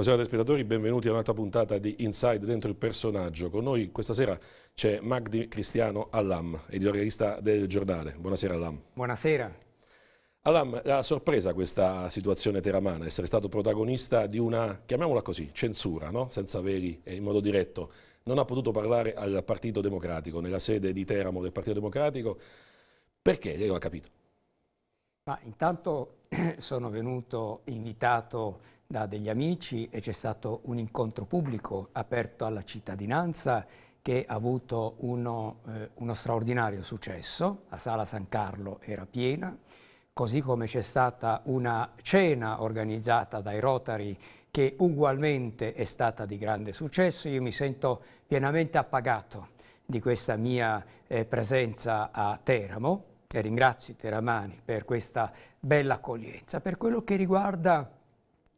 Buonasera telespettatori, benvenuti a un'altra puntata di Inside Dentro il Personaggio. Con noi questa sera c'è Magdi Cristiano Allam, editorialista del giornale. Buonasera Allam. Buonasera. Allam, la sorpresa questa situazione teramana, essere stato protagonista di una, chiamiamola così, censura, no? senza veri e in modo diretto. Non ha potuto parlare al Partito Democratico, nella sede di Teramo del Partito Democratico. Perché? Lei lo ha capito. Ma intanto sono venuto invitato da degli amici e c'è stato un incontro pubblico aperto alla cittadinanza che ha avuto uno, eh, uno straordinario successo, la sala San Carlo era piena, così come c'è stata una cena organizzata dai Rotari che ugualmente è stata di grande successo, io mi sento pienamente appagato di questa mia eh, presenza a Teramo e i Teramani per questa bella accoglienza. Per quello che riguarda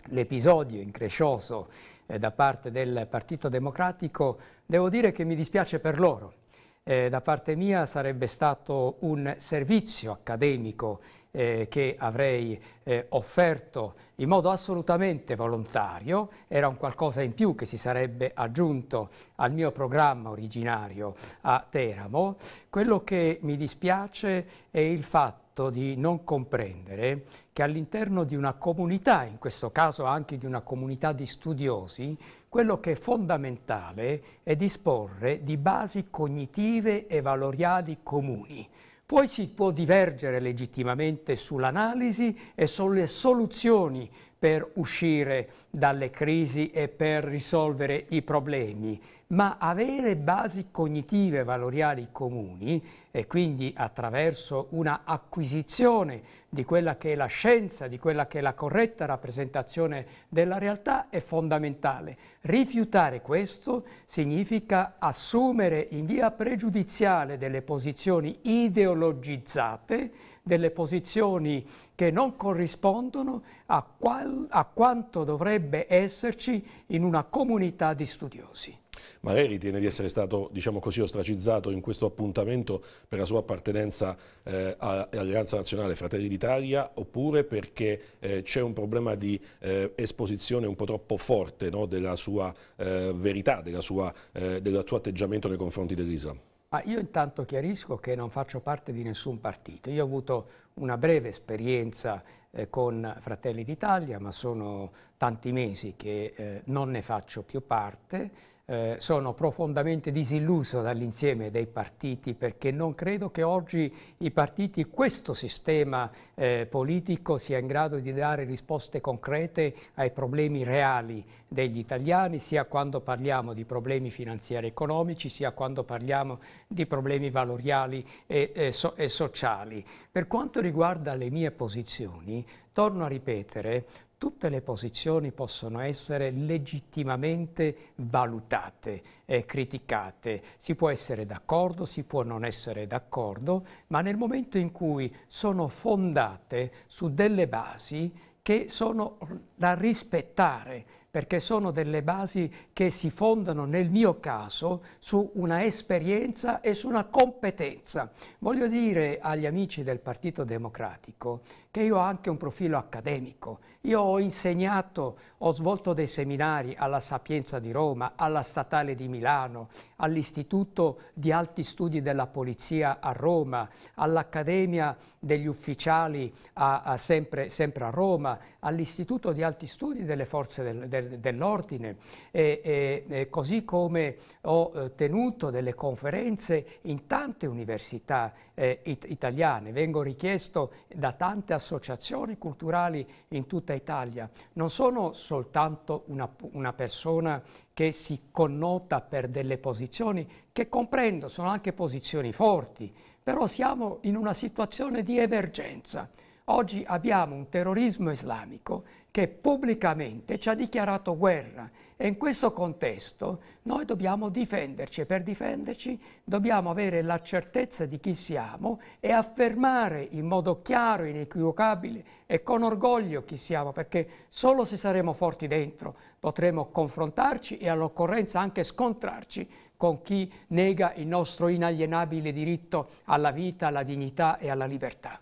l'episodio increscioso eh, da parte del Partito Democratico, devo dire che mi dispiace per loro. Eh, da parte mia sarebbe stato un servizio accademico eh, che avrei eh, offerto in modo assolutamente volontario, era un qualcosa in più che si sarebbe aggiunto al mio programma originario a Teramo, quello che mi dispiace è il fatto di non comprendere che all'interno di una comunità, in questo caso anche di una comunità di studiosi, quello che è fondamentale è disporre di basi cognitive e valoriali comuni. Poi si può divergere legittimamente sull'analisi e sulle soluzioni per uscire dalle crisi e per risolvere i problemi ma avere basi cognitive valoriali comuni e quindi attraverso una acquisizione di quella che è la scienza, di quella che è la corretta rappresentazione della realtà è fondamentale. Rifiutare questo significa assumere in via pregiudiziale delle posizioni ideologizzate delle posizioni che non corrispondono a, qual, a quanto dovrebbe esserci in una comunità di studiosi. Ma lei ritiene di essere stato, diciamo così, ostracizzato in questo appuntamento per la sua appartenenza eh, all'Alleanza Nazionale Fratelli d'Italia oppure perché eh, c'è un problema di eh, esposizione un po' troppo forte no, della sua eh, verità, della sua, eh, del suo atteggiamento nei confronti dell'Islam? Ma ah, io intanto chiarisco che non faccio parte di nessun partito. Io ho avuto una breve esperienza eh, con Fratelli d'Italia, ma sono tanti mesi che eh, non ne faccio più parte eh, sono profondamente disilluso dall'insieme dei partiti perché non credo che oggi i partiti, questo sistema eh, politico sia in grado di dare risposte concrete ai problemi reali degli italiani, sia quando parliamo di problemi finanziari e economici, sia quando parliamo di problemi valoriali e, e, so, e sociali. Per quanto riguarda le mie posizioni, torno a ripetere, tutte le posizioni possono essere legittimamente valutate, eh, criticate. Si può essere d'accordo, si può non essere d'accordo, ma nel momento in cui sono fondate su delle basi che sono da rispettare perché sono delle basi che si fondano, nel mio caso, su una esperienza e su una competenza. Voglio dire agli amici del Partito Democratico che io ho anche un profilo accademico. Io ho insegnato, ho svolto dei seminari alla Sapienza di Roma, alla Statale di Milano, all'Istituto di Alti Studi della Polizia a Roma, all'Accademia degli Ufficiali a, a sempre, sempre, a Roma, all'Istituto di Alti Studi alti studi delle forze del, del, dell'ordine, e, e, così come ho eh, tenuto delle conferenze in tante università eh, it italiane, vengo richiesto da tante associazioni culturali in tutta Italia. Non sono soltanto una, una persona che si connota per delle posizioni che comprendo, sono anche posizioni forti, però siamo in una situazione di emergenza. Oggi abbiamo un terrorismo islamico che pubblicamente ci ha dichiarato guerra e in questo contesto noi dobbiamo difenderci e per difenderci dobbiamo avere la certezza di chi siamo e affermare in modo chiaro, inequivocabile e con orgoglio chi siamo perché solo se saremo forti dentro potremo confrontarci e all'occorrenza anche scontrarci con chi nega il nostro inalienabile diritto alla vita, alla dignità e alla libertà.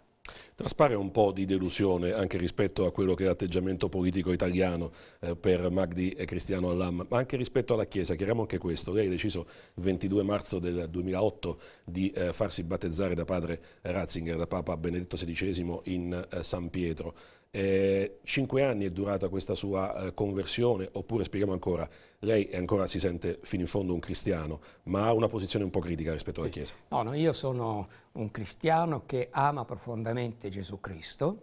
Traspare un po' di delusione anche rispetto a quello che è l'atteggiamento politico italiano eh, per Magdi e Cristiano Allam, ma anche rispetto alla Chiesa, chiariamo anche questo. Lei ha deciso il 22 marzo del 2008 di eh, farsi battezzare da padre Ratzinger, da Papa Benedetto XVI in eh, San Pietro. cinque anni è durata questa sua conversione, oppure spieghiamo ancora, lei ancora si sente fino in fondo un cristiano, ma ha una posizione un po' critica rispetto alla Chiesa. No, no, io sono un cristiano che ama profondamente Gesù Cristo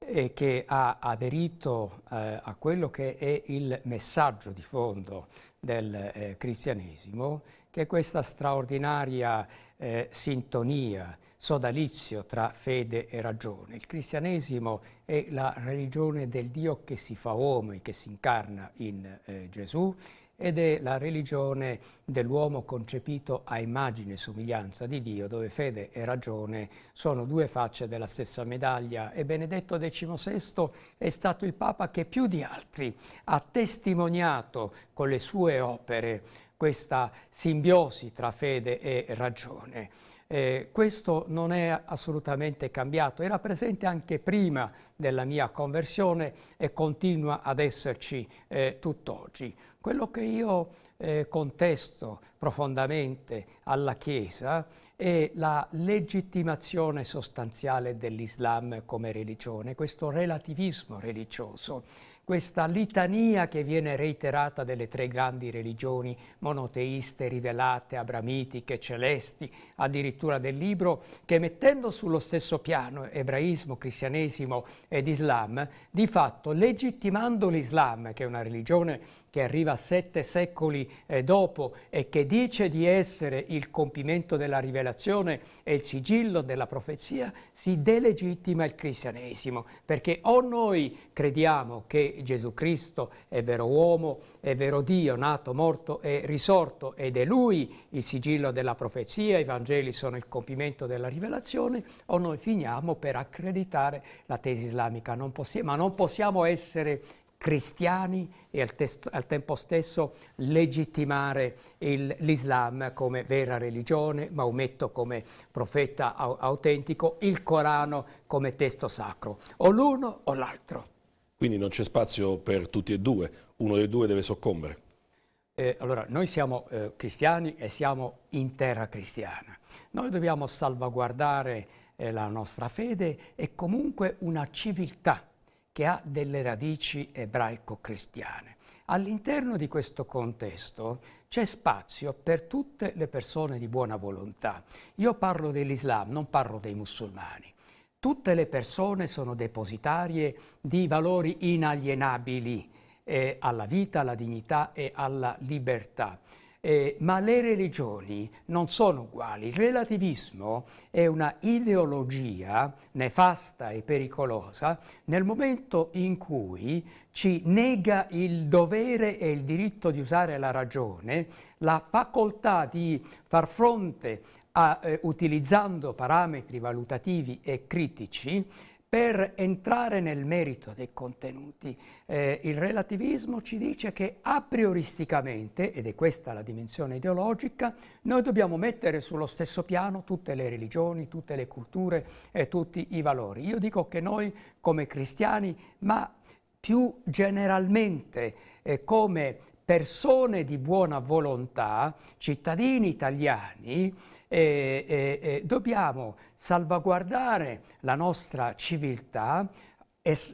e che ha aderito eh, a quello che è il messaggio di fondo del eh, cristianesimo, che è questa straordinaria eh, sintonia, sodalizio tra fede e ragione. Il cristianesimo è la religione del Dio che si fa uomo e che si incarna in eh, Gesù ed è la religione dell'uomo concepito a immagine e somiglianza di Dio, dove fede e ragione sono due facce della stessa medaglia. E Benedetto XVI è stato il Papa che più di altri ha testimoniato con le sue opere questa simbiosi tra fede e ragione. Eh, questo non è assolutamente cambiato, era presente anche prima della mia conversione e continua ad esserci eh, tutt'oggi. Quello che io eh, contesto profondamente alla Chiesa è la legittimazione sostanziale dell'Islam come religione, questo relativismo religioso questa litania che viene reiterata delle tre grandi religioni monoteiste, rivelate, abramitiche, celesti, addirittura del libro, che mettendo sullo stesso piano ebraismo, cristianesimo ed islam, di fatto legittimando l'islam, che è una religione che arriva sette secoli eh, dopo e che dice di essere il compimento della rivelazione e il sigillo della profezia, si delegittima il cristianesimo, perché o noi crediamo che Gesù Cristo è vero uomo, è vero Dio, nato, morto e risorto, ed è Lui il sigillo della profezia, i Vangeli sono il compimento della rivelazione, o noi finiamo per accreditare la tesi islamica, non ma non possiamo essere cristiani e al, testo, al tempo stesso legittimare il, l'Islam come vera religione, Maometto come profeta au- autentico, il Corano come testo sacro, o l'uno o l'altro. Quindi non c'è spazio per tutti e due, uno dei due deve soccombere. Eh, allora, noi siamo eh, cristiani e siamo in terra cristiana. Noi dobbiamo salvaguardare eh, la nostra fede e comunque una civiltà che ha delle radici ebraico-cristiane. All'interno di questo contesto c'è spazio per tutte le persone di buona volontà. Io parlo dell'Islam, non parlo dei musulmani. Tutte le persone sono depositarie di valori inalienabili eh, alla vita, alla dignità e alla libertà. Eh, ma le religioni non sono uguali. Il relativismo è una ideologia nefasta e pericolosa nel momento in cui ci nega il dovere e il diritto di usare la ragione, la facoltà di far fronte a, eh, utilizzando parametri valutativi e critici per entrare nel merito dei contenuti, eh, il relativismo ci dice che a prioristicamente, ed è questa la dimensione ideologica, noi dobbiamo mettere sullo stesso piano tutte le religioni, tutte le culture e tutti i valori. Io dico che noi come cristiani, ma più generalmente eh, come persone di buona volontà, cittadini italiani, eh, eh, dobbiamo salvaguardare la nostra civiltà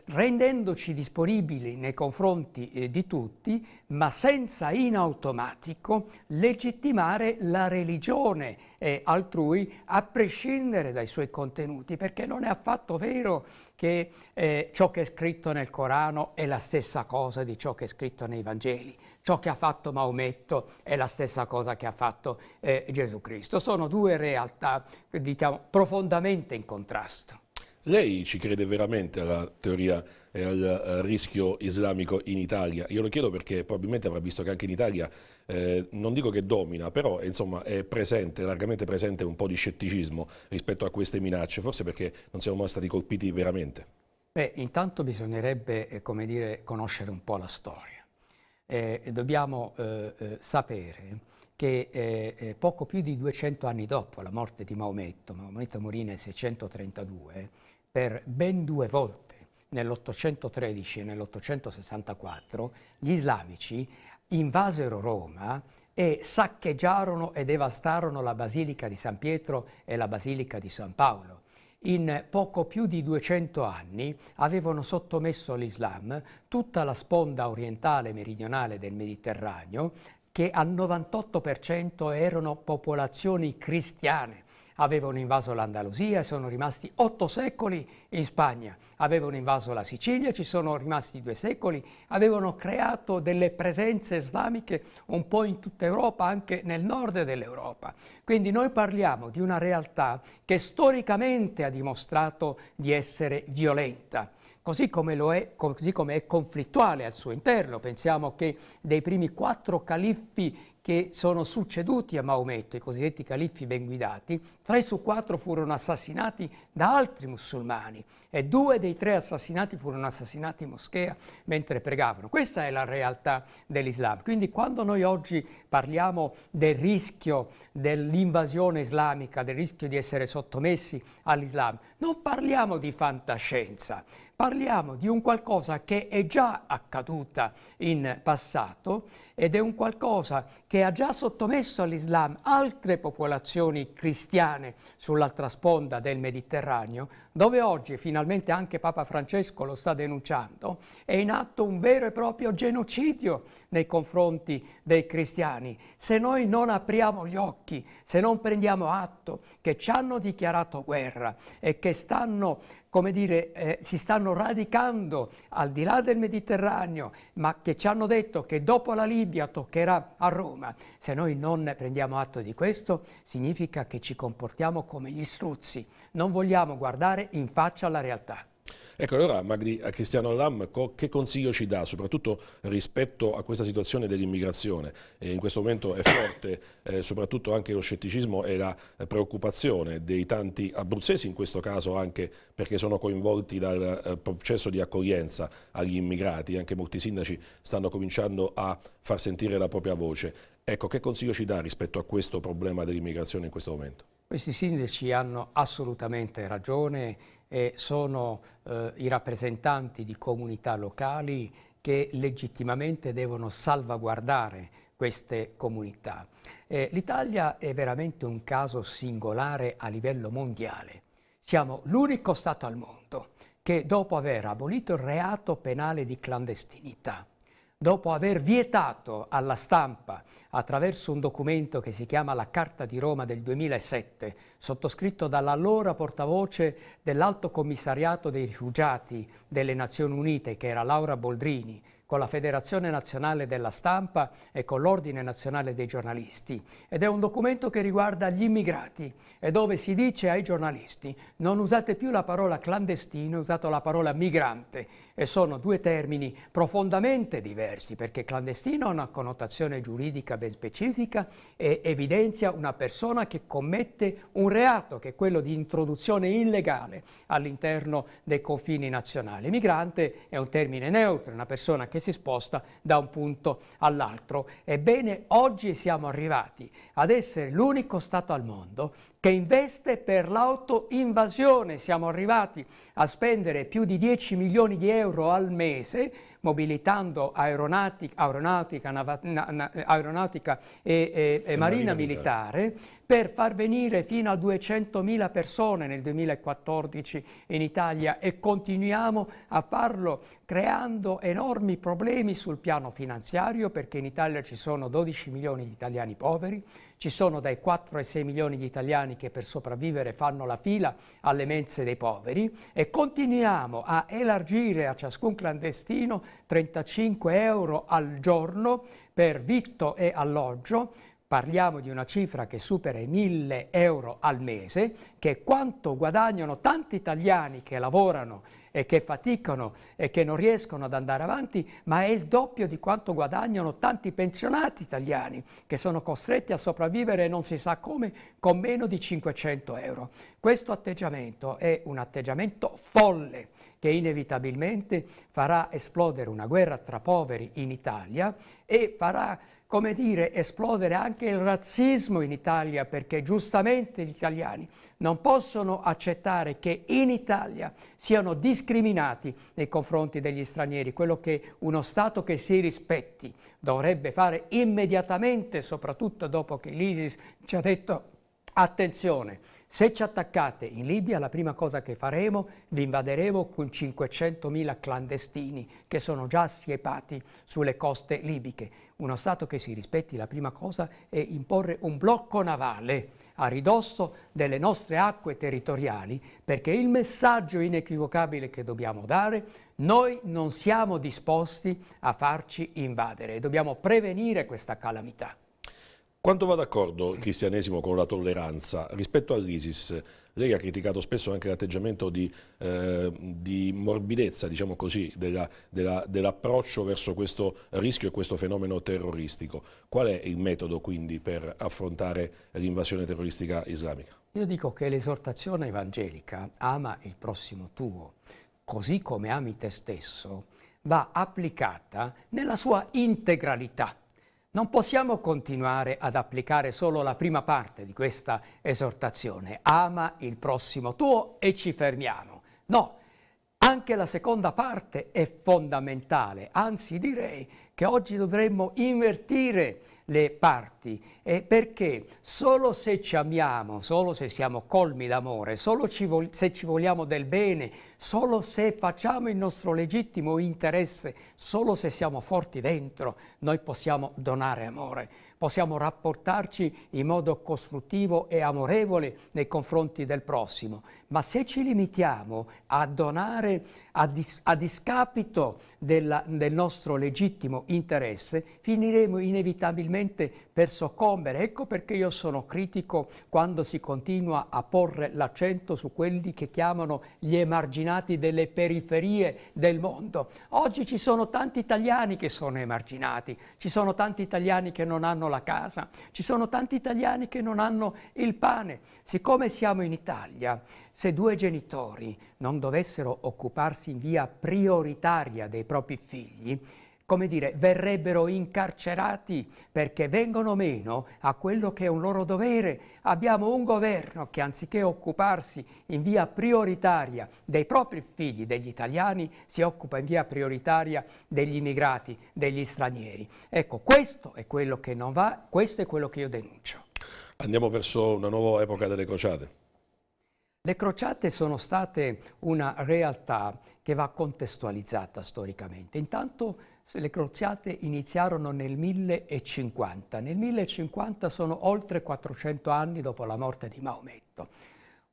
rendendoci disponibili nei confronti eh, di tutti, ma senza in automatico legittimare la religione eh, altrui a prescindere dai suoi contenuti, perché non è affatto vero che eh, ciò che è scritto nel Corano è la stessa cosa di ciò che è scritto nei Vangeli ciò che ha fatto Maometto è la stessa cosa che ha fatto eh, Gesù Cristo. Sono due realtà diciamo, profondamente in contrasto. Lei ci crede veramente alla teoria e al eh, rischio islamico in Italia? Io lo chiedo perché probabilmente avrà visto che anche in Italia, eh, non dico che domina, però insomma, è presente, largamente presente un po' di scetticismo rispetto a queste minacce, forse perché non siamo mai stati colpiti veramente. Beh, intanto bisognerebbe, eh, dire, conoscere un po' la storia eh, dobbiamo eh, eh sapere che eh, eh, poco più di 200 anni dopo la morte di Maometto, Maometto morì nel 632, per ben due volte, nell'813 e nell'864, gli islamici invasero Roma e saccheggiarono e devastarono la Basilica di San Pietro e la Basilica di San Paolo in poco più di 200 anni avevano sottomesso all'Islam tutta la sponda orientale e meridionale del Mediterraneo, che al 98% erano popolazioni cristiane avevano invaso l'Andalusia e sono rimasti otto secoli in Spagna, avevano invaso la Sicilia, ci sono rimasti due secoli, avevano creato delle presenze islamiche un po' in tutta Europa, anche nel nord dell'Europa. Quindi noi parliamo di una realtà che storicamente ha dimostrato di essere violenta. Così come, è, così come è conflittuale al suo interno, pensiamo che dei primi quattro califfi che sono succeduti a Maometto, i cosiddetti califfi ben guidati, tre su quattro furono assassinati da altri musulmani e due dei tre assassinati furono assassinati in moschea mentre pregavano. Questa è la realtà dell'Islam. Quindi quando noi oggi parliamo del rischio dell'invasione islamica, del rischio di essere sottomessi all'Islam, non parliamo di fantascienza, parliamo di un qualcosa che è già accaduta in passato ed è un qualcosa che ha già sottomesso all'Islam altre popolazioni cristiane sull'altra sponda del Mediterraneo, dove oggi finalmente finalmente anche Papa Francesco lo sta denunciando, è in atto un vero e proprio genocidio nei confronti dei cristiani. Se noi non apriamo gli occhi, se non prendiamo atto che ci hanno dichiarato guerra e che stanno come dire, eh, si stanno radicando al di là del Mediterraneo, ma che ci hanno detto che dopo la Libia toccherà a Roma. Se noi non prendiamo atto di questo, significa che ci comportiamo come gli struzzi, non vogliamo guardare in faccia alla realtà. Ecco, allora Magdi, a eh, Cristiano Lam che consiglio ci dà, soprattutto rispetto a questa situazione dell'immigrazione? Eh, in questo momento è forte eh, soprattutto anche lo scetticismo e la eh, preoccupazione dei tanti abruzzesi, in questo caso anche perché sono coinvolti dal eh, processo di accoglienza agli immigrati, anche molti sindaci stanno cominciando a far sentire la propria voce. Ecco, che consiglio ci dà rispetto a questo problema dell'immigrazione in questo momento? Questi sindaci hanno assolutamente ragione eh, sono eh, i rappresentanti di comunità locali che legittimamente devono salvaguardare queste comunità. Eh, L'Italia è veramente un caso singolare a livello mondiale. Siamo l'unico Stato al mondo che dopo aver abolito il reato penale di clandestinità, dopo aver vietato alla stampa, attraverso un documento che si chiama la Carta di Roma del 2007, sottoscritto dall'allora portavoce dell'Alto Commissariato dei Rifugiati delle Nazioni Unite, che era Laura Boldrini, con la Federazione Nazionale della Stampa e con l'Ordine Nazionale dei Giornalisti ed è un documento che riguarda gli immigrati e dove si dice ai giornalisti non usate più la parola clandestino, usate la parola migrante e sono due termini profondamente diversi perché clandestino ha una connotazione giuridica ben specifica e evidenzia una persona che commette un reato che è quello di introduzione illegale all'interno dei confini nazionali. Migrante è un termine neutro, una persona che che si sposta da un punto all'altro. Ebbene, oggi siamo arrivati ad essere l'unico Stato al mondo che investe per l'autoinvasione. Siamo arrivati a spendere più di 10 milioni di euro al mese mobilitando aeronautica, aeronautica, nava, na, na, aeronautica e, e, e, marina, marina militare, militare per far venire fino a 200.000 persone nel 2014 in Italia e continuiamo a farlo creando enormi problemi sul piano finanziario perché in Italia ci sono 12 milioni di italiani poveri, ci sono dai 4 ai 6 milioni di italiani che per sopravvivere fanno la fila alle mense dei poveri e continuiamo a elargire a ciascun clandestino 35 euro al giorno per vitto e alloggio, parliamo di una cifra che supera i 1000 euro al mese, che è quanto guadagnano tanti italiani che lavorano e che faticano e che non riescono ad andare avanti, ma è il doppio di quanto guadagnano tanti pensionati italiani che sono costretti a sopravvivere non si sa come con meno di 500 euro. Questo atteggiamento è un atteggiamento folle che inevitabilmente farà esplodere una guerra tra poveri in Italia e farà come dire, esplodere anche il razzismo in Italia, perché giustamente gli italiani non possono accettare che in Italia siano discriminati nei confronti degli stranieri, quello che uno Stato che si rispetti dovrebbe fare immediatamente, soprattutto dopo che l'ISIS ci ha detto attenzione, se ci attaccate in Libia, la prima cosa che faremo, vi invaderemo con 500.000 clandestini che sono già siepati sulle coste libiche. Uno Stato che si rispetti la prima cosa è imporre un blocco navale a ridosso delle nostre acque territoriali, perché il messaggio inequivocabile che dobbiamo dare, noi non siamo disposti a farci invadere e dobbiamo prevenire questa calamità. Quanto va d'accordo il cristianesimo con la tolleranza? Rispetto all'ISIS, lei ha criticato spesso anche l'atteggiamento di, eh, di, morbidezza, diciamo così, dell'approccio dell verso questo rischio e questo fenomeno terroristico. Qual è il metodo quindi per affrontare l'invasione terroristica islamica? Io dico che l'esortazione evangelica ama il prossimo tuo, così come ami te stesso, va applicata nella sua integralità non possiamo continuare ad applicare solo la prima parte di questa esortazione, ama il prossimo tuo e ci fermiamo. No, anche la seconda parte è fondamentale, anzi direi che oggi dovremmo invertire le parti, eh, perché solo se ci amiamo, solo se siamo colmi d'amore, solo ci se ci vogliamo del bene, solo se facciamo il nostro legittimo interesse, solo se siamo forti dentro, noi possiamo donare amore, possiamo rapportarci in modo costruttivo e amorevole nei confronti del prossimo ma se ci limitiamo a donare a, dis- a discapito della, del nostro legittimo interesse, finiremo inevitabilmente per soccombere. Ecco perché io sono critico quando si continua a porre l'accento su quelli che chiamano gli emarginati delle periferie del mondo. Oggi ci sono tanti italiani che sono emarginati, ci sono tanti italiani che non hanno la casa, ci sono tanti italiani che non hanno il pane. Siccome siamo in Italia, se due genitori non dovessero occuparsi in via prioritaria dei propri figli, come dire, verrebbero incarcerati perché vengono meno a quello che è un loro dovere. Abbiamo un governo che anziché occuparsi in via prioritaria dei propri figli, degli italiani, si occupa in via prioritaria degli immigrati, degli stranieri. Ecco, questo è quello che non va, questo è quello che io denuncio. Andiamo verso una nuova epoca delle crociate. Le crociate sono state una realtà che va contestualizzata storicamente. Intanto le crociate iniziarono nel 1050. Nel 1050 sono oltre 400 anni dopo la morte di Maometto.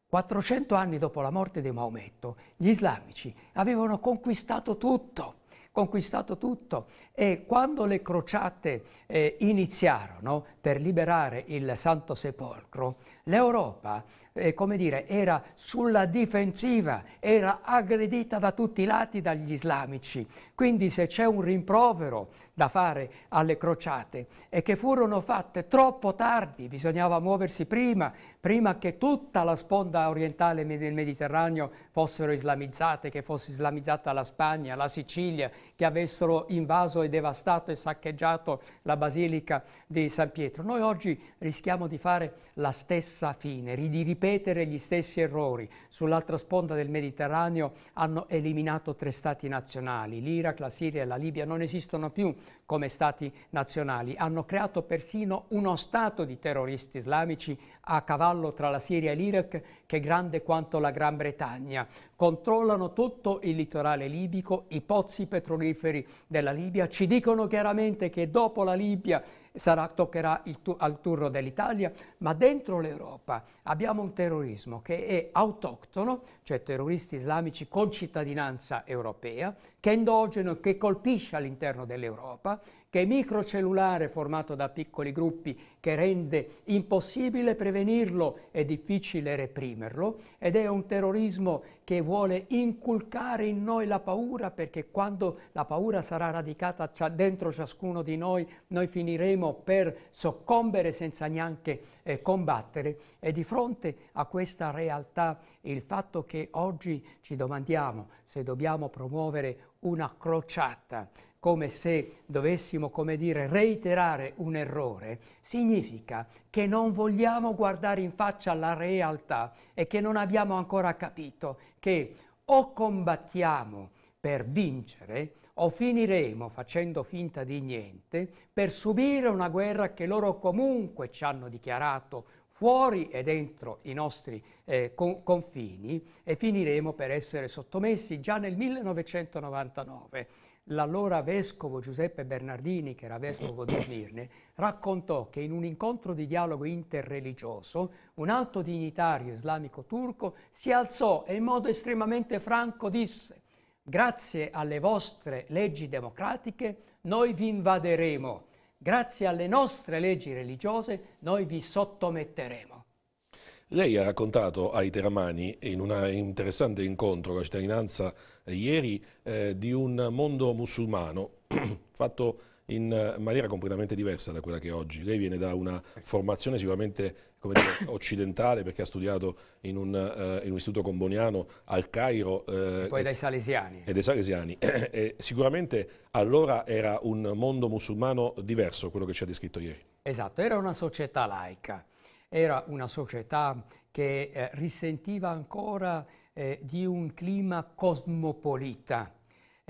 400 anni dopo la morte di Maometto, gli islamici avevano conquistato tutto conquistato tutto e quando le crociate eh, iniziarono per liberare il Santo Sepolcro, l'Europa eh, come dire, era sulla difensiva, era aggredita da tutti i lati dagli islamici. Quindi se c'è un rimprovero da fare alle crociate è che furono fatte troppo tardi, bisognava muoversi prima, prima che tutta la sponda orientale del Mediterraneo fossero islamizzate, che fosse islamizzata la Spagna, la Sicilia, che avessero invaso e devastato e saccheggiato la Basilica di San Pietro. Noi oggi rischiamo di fare la stessa fine, di ripetere gli stessi errori. Sull'altra sponda del Mediterraneo hanno eliminato tre stati nazionali, l'Iraq, la Siria e la Libia, non esistono più come stati nazionali. Hanno creato persino uno stato di terroristi islamici a cavallo sciacallo tra la Siria e l'Iraq che è grande quanto la Gran Bretagna. Controllano tutto il litorale libico, i pozzi petroliferi della Libia. Ci dicono chiaramente che dopo la Libia sarà, toccherà tu, al turno dell'Italia, ma dentro l'Europa abbiamo un terrorismo che è autoctono, cioè terroristi islamici con cittadinanza europea, che è endogeno, che colpisce all'interno dell'Europa, che è microcellulare formato da piccoli gruppi che rende impossibile prevenirlo e difficile reprimerlo ed è un terrorismo che vuole inculcare in noi la paura perché quando la paura sarà radicata dentro ciascuno di noi noi finiremo primo per soccombere senza neanche eh, combattere e di fronte a questa realtà il fatto che oggi ci domandiamo se dobbiamo promuovere una crociata come se dovessimo, come dire, reiterare un errore, significa che non vogliamo guardare in faccia la realtà e che non abbiamo ancora capito che o combattiamo per vincere o finiremo facendo finta di niente per subire una guerra che loro comunque ci hanno dichiarato fuori e dentro i nostri eh, con, confini e finiremo per essere sottomessi già nel 1999. L'allora vescovo Giuseppe Bernardini, che era vescovo di Smirne, raccontò che in un incontro di dialogo interreligioso un alto dignitario islamico turco si alzò e in modo estremamente franco disse Grazie alle vostre leggi democratiche noi vi invaderemo. Grazie alle nostre leggi religiose noi vi sottometteremo. Lei ha raccontato ai Teramani in un interessante incontro con la cittadinanza eh, ieri eh, di un mondo musulmano fatto in maniera completamente diversa da quella che è oggi. Lei viene da una formazione sicuramente dire, occidentale perché ha studiato in un, uh, in un istituto comboniano al Cairo. Uh, poi dai salesiani. E dai salesiani. e sicuramente allora era un mondo musulmano diverso quello che ci ha descritto ieri. Esatto, era una società laica, era una società che eh, risentiva ancora eh, di un clima cosmopolita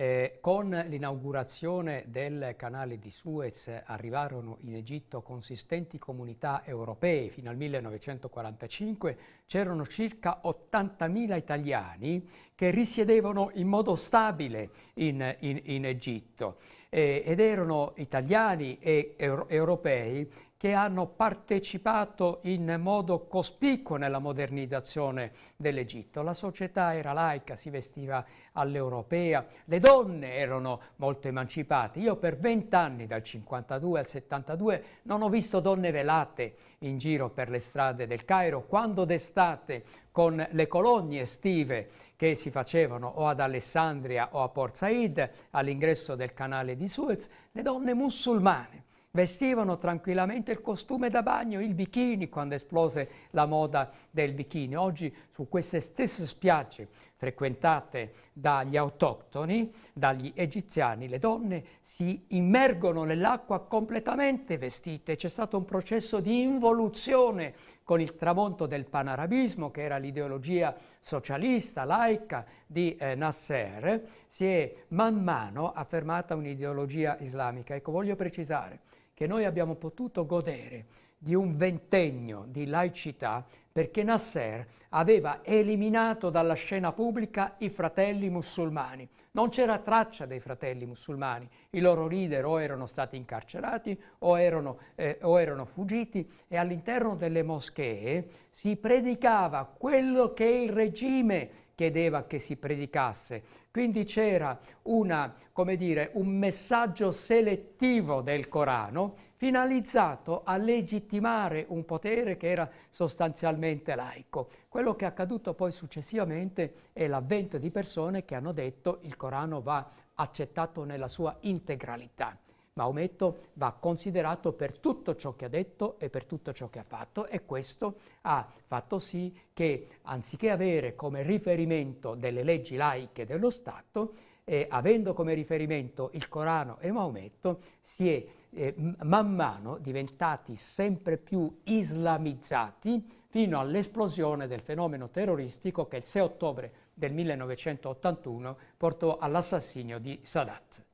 eh, con l'inaugurazione del canale di Suez arrivarono in Egitto consistenti comunità europee. Fino al 1945 c'erano circa 80.000 italiani che risiedevano in modo stabile in, in, in Egitto eh, ed erano italiani e euro europei che hanno partecipato in modo cospicuo nella modernizzazione dell'Egitto. La società era laica, si vestiva all'europea, le donne erano molto emancipate. Io per vent'anni, dal 52 al 72, non ho visto donne velate in giro per le strade del Cairo, quando d'estate con le colonie estive che si facevano o ad Alessandria o a Port Said, all'ingresso del canale di Suez, le donne musulmane vestivano tranquillamente il costume da bagno, il bikini, quando esplose la moda del bikini. Oggi su queste stesse spiagge frequentate dagli autoctoni, dagli egiziani, le donne si immergono nell'acqua completamente vestite. C'è stato un processo di involuzione con il tramonto del panarabismo, che era l'ideologia socialista, laica di eh, Nasser, si è man mano affermata un'ideologia islamica. Ecco, voglio precisare, che noi abbiamo potuto godere di un ventennio di laicità perché Nasser aveva eliminato dalla scena pubblica i fratelli musulmani. Non c'era traccia dei fratelli musulmani, i loro leader o erano stati incarcerati o erano, eh, o erano fuggiti e all'interno delle moschee si predicava quello che il regime chiedeva che si predicasse. Quindi c'era una, dire, un messaggio selettivo del Corano finalizzato a legittimare un potere che era sostanzialmente laico. Quello che è accaduto poi successivamente è l'avvento di persone che hanno detto il Corano va accettato nella sua integralità. Maometto va considerato per tutto ciò che ha detto e per tutto ciò che ha fatto e questo ha fatto sì che anziché avere come riferimento delle leggi laiche dello Stato, eh, avendo come riferimento il Corano e Maometto, si è eh, man mano diventati sempre più islamizzati fino all'esplosione del fenomeno terroristico che il 6 ottobre del 1981 portò all'assassinio di Sadat.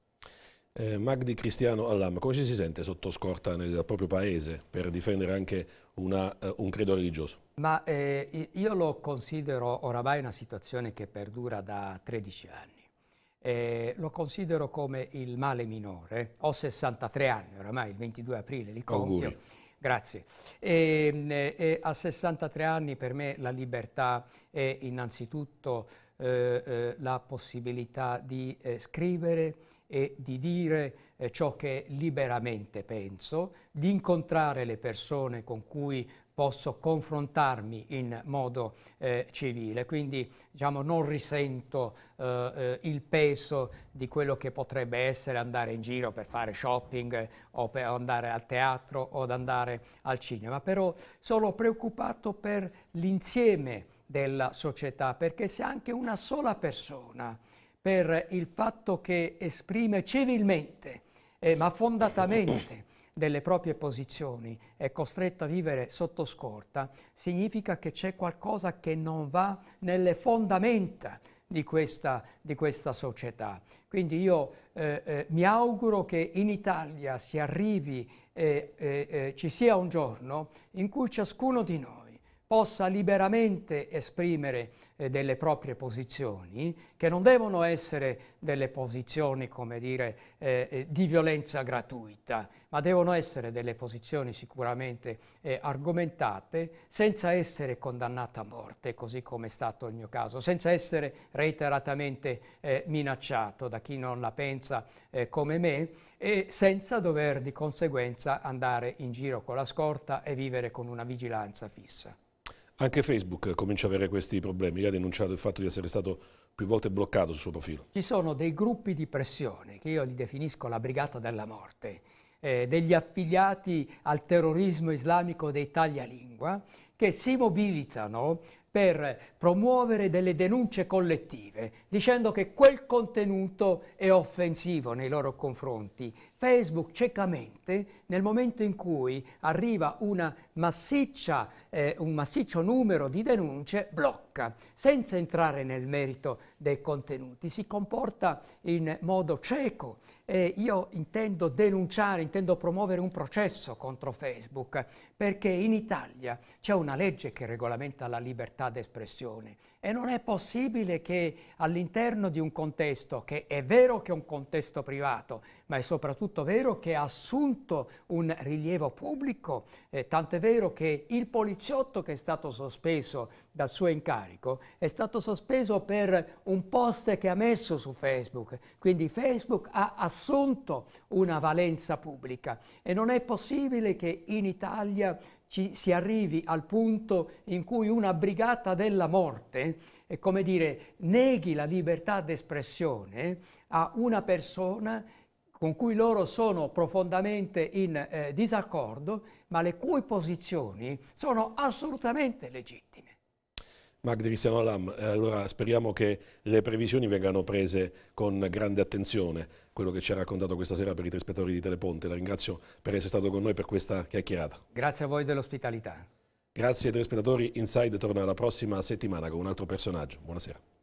Eh, Magdi Cristiano Allam, come ci si sente sotto scorta nel proprio paese per difendere anche una, eh, un credo religioso? Ma eh, io lo considero oramai una situazione che perdura da 13 anni. Eh, lo considero come il male minore. Ho 63 anni oramai, il 22 aprile li compio. Auguri. Grazie. E, ehm, eh, e a 63 anni per me la libertà è innanzitutto eh, la possibilità di scrivere, e di dire eh, ciò che liberamente penso, di incontrare le persone con cui posso confrontarmi in modo eh, civile, quindi diciamo, non risento eh, eh il peso di quello che potrebbe essere andare in giro per fare shopping eh, o per andare al teatro o ad andare al cinema, però sono preoccupato per l'insieme della società, perché se anche una sola persona per il fatto che esprime civilmente, eh, ma fondatamente, delle proprie posizioni, è costretto a vivere sotto scorta, significa che c'è qualcosa che non va nelle fondamenta di questa, di questa società. Quindi io eh, eh, mi auguro che in Italia si arrivi, eh, eh, eh, ci sia un giorno in cui ciascuno di noi possa liberamente esprimere eh, delle proprie posizioni, che non devono essere delle posizioni, come dire, eh, eh, di violenza gratuita, ma devono essere delle posizioni sicuramente eh, argomentate, senza essere condannate a morte, così come è stato il mio caso, senza essere reiteratamente eh, minacciato da chi non la pensa eh, come me e senza dover di conseguenza andare in giro con la scorta e vivere con una vigilanza fissa. Anche Facebook comincia ad avere questi problemi, lei ha denunciato il fatto di essere stato più volte bloccato sul suo profilo. Ci sono dei gruppi di pressione, che io li definisco la brigata della morte, eh, degli affiliati al terrorismo islamico dei taglialingua, che si mobilitano per promuovere delle denunce collettive, dicendo che quel contenuto è offensivo nei loro confronti Facebook ciecamente, nel momento in cui arriva eh, un massiccio numero di denunce, blocca, senza entrare nel merito dei contenuti, si comporta in modo cieco. Eh, io intendo denunciare, intendo promuovere un processo contro Facebook, perché in Italia c'è una legge che regolamenta la libertà d'espressione e non è possibile che all'interno di un contesto, che è vero che è un contesto privato, ma è soprattutto vero che ha assunto un rilievo pubblico, eh, tant'è vero che il poliziotto che è stato sospeso dal suo incarico è stato sospeso per un post che ha messo su Facebook, quindi Facebook ha assunto una valenza pubblica e non è possibile che in Italia ci, si arrivi al punto in cui una brigata della morte, eh, come dire, neghi la libertà d'espressione a una persona con cui loro sono profondamente in eh, disaccordo, ma le cui posizioni sono assolutamente legittime. Magdi Cristiano Alam, eh, allora speriamo che le previsioni vengano prese con grande attenzione, quello che ci ha raccontato questa sera per i tre spettatori di Teleponte. La ringrazio per essere stato con noi per questa chiacchierata. Grazie a voi dell'ospitalità. Grazie ai telespettatori. Inside torna la prossima settimana con un altro personaggio. Buonasera.